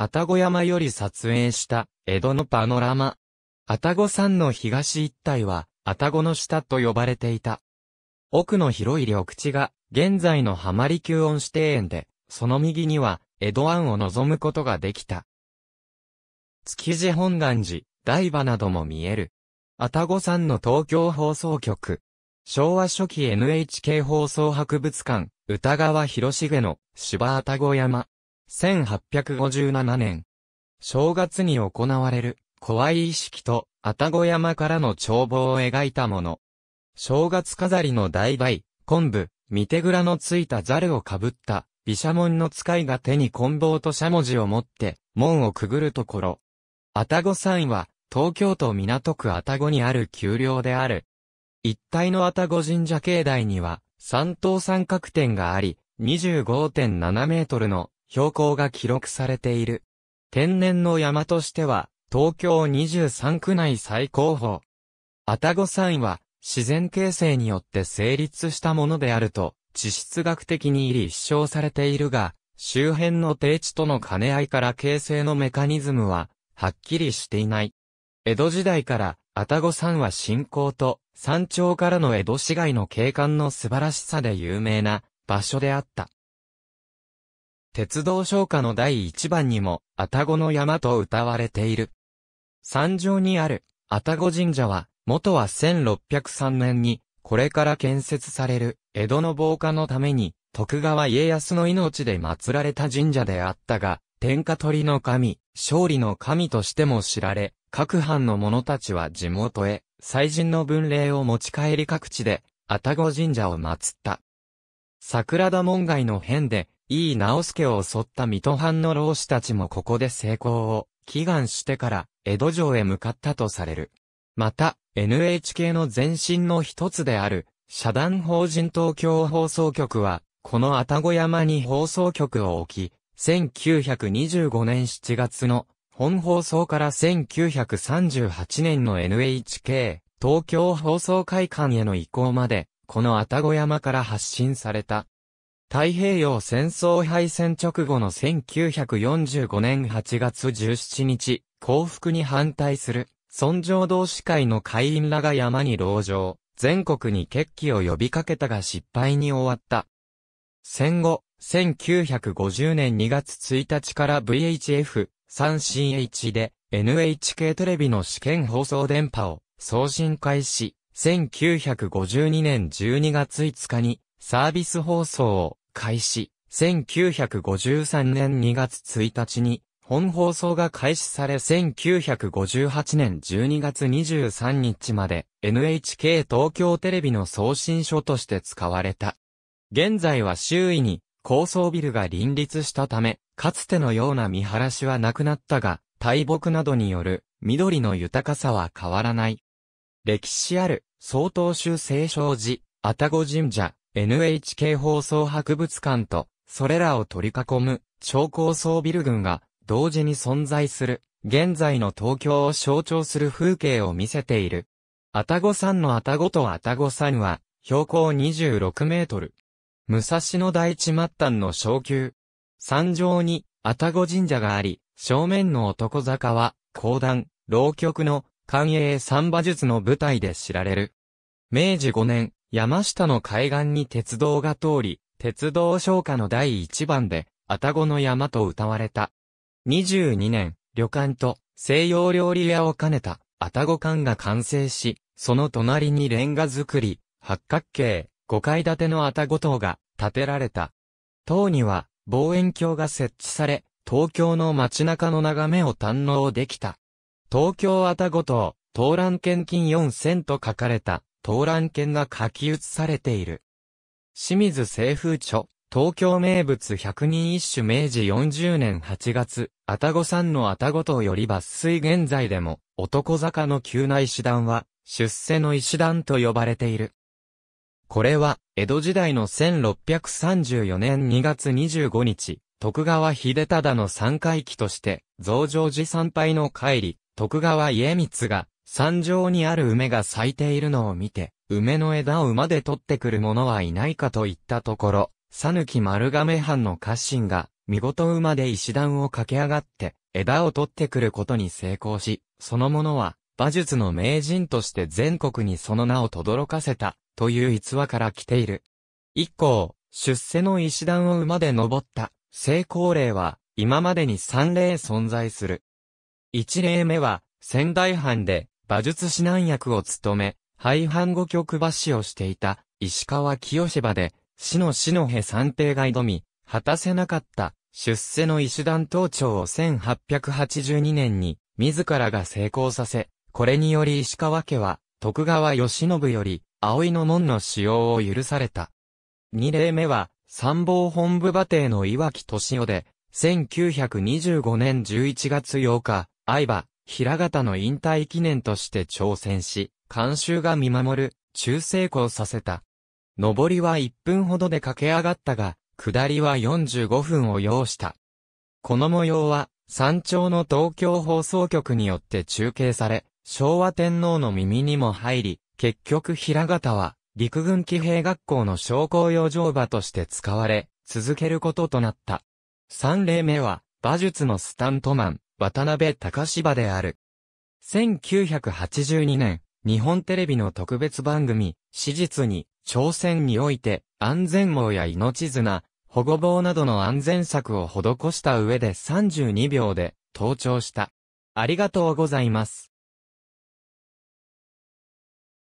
愛宕山より撮影した江戸のパノラマ。愛宕山の東一帯は愛宕の下と呼ばれていた。奥の広い緑地が現在の浜離宮恩指定園で、その右には江戸湾を望むことができた。築地本願寺、台場なども見える。愛宕山の東京放送局。昭和初期 NHK 放送博物館、歌川広重の芝愛宕山。1857年、正月に行われる、怖い意識と、あたご山からの眺望を描いたもの。正月飾りの大々、昆布、見て蔵のついたザルをかぶった、毘沙門の使いが手に棍棒としゃもじを持って、門をくぐるところ。あたご山は、東京都港区あたごにある丘陵である。一帯のあたご神社境内には、三等三角点があり、25.7メートルの標高が記録されている。天然の山としては、東京23区内最高峰。アタゴ山は、自然形成によって成立したものであると、地質学的に立証されているが、周辺の低地との兼ね合いから形成のメカニズムは、はっきりしていない。江戸時代から、アタゴ山は信仰と、山頂からの江戸市街の景観の素晴らしさで有名な場所であった。鉄道昇華の第一番にも、あたごの山と歌われている。山上にある、あたご神社は、元は1603年に、これから建設される、江戸の防火のために、徳川家康の命で祀られた神社であったが、天下取りの神、勝利の神としても知られ、各藩の者たちは地元へ、祭神の文霊を持ち帰り各地で、あたご神社を祀った。桜田門外の変で、井伊直助を襲った水戸藩の老子たちもここで成功を祈願してから江戸城へ向かったとされる。また、NHK の前身の一つである、社団法人東京放送局は、この愛宕山に放送局を置き、1925年7月の本放送から1938年の NHK 東京放送会館への移行まで、この愛宕山から発信された太平洋戦争敗戦直後の1945年8月17日、降伏に反対する、尊上同士会の会員らが山に籠城、全国に決起を呼びかけたが失敗に終わった。戦後、1950年2月1日から VHF、3CH で NHK テレビの試験放送電波を送信開始、1952年12月5日にサービス放送を開始。1953年2月1日に本放送が開始され1958年12月23日まで NHK 東京テレビの送信所として使われた。現在は周囲に高層ビルが林立したため、かつてのような見晴らしはなくなったが、大木などによる緑の豊かさは変わらない。歴史ある、総統州聖少寺、あたご神社、NHK 放送博物館と、それらを取り囲む、超高層ビル群が、同時に存在する、現在の東京を象徴する風景を見せている。愛宕山の愛宕と愛宕山は、標高26メートル。武蔵野大地末端の昇級。山上に、愛宕神社があり、正面の男坂は、講談、浪曲の、官営三馬術の舞台で知られる。明治5年、山下の海岸に鉄道が通り、鉄道昇華の第一番で、あたごの山と歌われた。22年、旅館と西洋料理屋を兼ねたあたご館が完成し、その隣にレンガ造り、八角形、5階建てのあたご塔が建てられた。塔には望遠鏡が設置され、東京の街中の眺めを堪能できた。東京あたご塔、東蘭献金4000と書かれた東蘭県が書き写されている。清水清風著、東京名物百人一首明治40年8月、あごさ山のあたごとより抜粋現在でも、男坂の急な石段は、出世の石段と呼ばれている。これは、江戸時代の1634年2月25日、徳川秀忠の三回忌として、増上寺参拝の帰り、徳川家光が、山上にある梅が咲いているのを見て、梅の枝を馬で取ってくる者はいないかといったところ、さぬき丸亀藩の家臣が、見事馬で石段を駆け上がって、枝を取ってくることに成功し、その者は、馬術の名人として全国にその名を轟かせた、という逸話から来ている。一行、出世の石段を馬で登った、成功例は、今までに三例存在する。一例目は、仙台藩で、馬術指南役を務め、廃藩語局馬師をしていた、石川清芝で、死の死のへ三帝が挑み、果たせなかった、出世の石段頭庁を1882年に、自らが成功させ、これにより石川家は、徳川義信より、葵の門の使用を許された。二例目は、参謀本部馬邸の岩木敏夫で、1925年11月8日、相場、平方の引退記念として挑戦し、監修が見守る、中成功させた。上りは1分ほどで駆け上がったが、下りは45分を要した。この模様は、山頂の東京放送局によって中継され、昭和天皇の耳にも入り、結局平方は、陸軍騎兵学校の商工用乗馬として使われ、続けることとなった。3例目は、馬術のスタントマン。渡辺隆芝である。1982年、日本テレビの特別番組、史実に、朝鮮において、安全網や命綱、保護棒などの安全策を施した上で32秒で、登庁した。ありがとうございます。